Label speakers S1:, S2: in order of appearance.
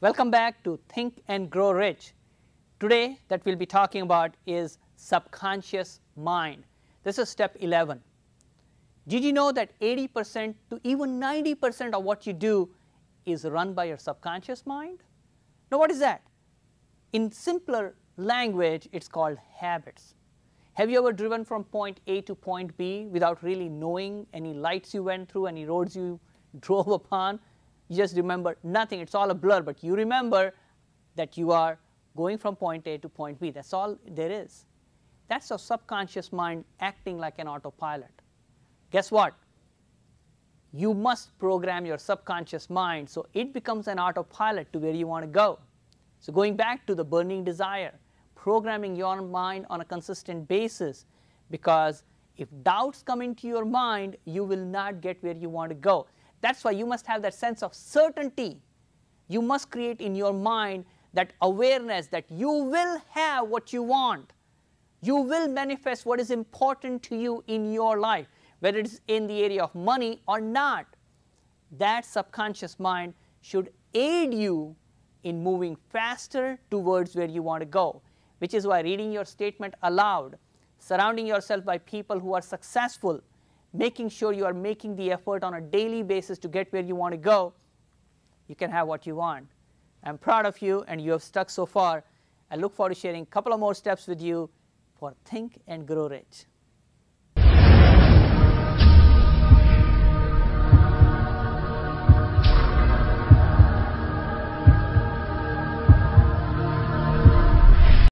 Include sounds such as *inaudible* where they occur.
S1: Welcome back to Think and Grow Rich. Today that we'll be talking about is subconscious mind. This is step 11. Did you know that 80% to even 90% of what you do is run by your subconscious mind? Now what is that? In simpler language it's called habits. Have you ever driven from point A to point B without really knowing any lights you went through, any roads you *laughs* drove upon, you just remember nothing it is all a blur, but you remember that you are going from point A to point B that is all there is. That is your subconscious mind acting like an autopilot. Guess what? You must program your subconscious mind, so it becomes an autopilot to where you want to go. So, going back to the burning desire, programming your mind on a consistent basis because if doubts come into your mind, you will not get where you want to go. That is why you must have that sense of certainty. You must create in your mind that awareness that you will have what you want. You will manifest what is important to you in your life, whether it is in the area of money or not. That subconscious mind should aid you in moving faster towards where you want to go, which is why reading your statement aloud, surrounding yourself by people who are successful, making sure you are making the effort on a daily basis to get where you want to go, you can have what you want. I'm proud of you and you have stuck so far. I look forward to sharing a couple of more steps with you for Think and Grow Rich.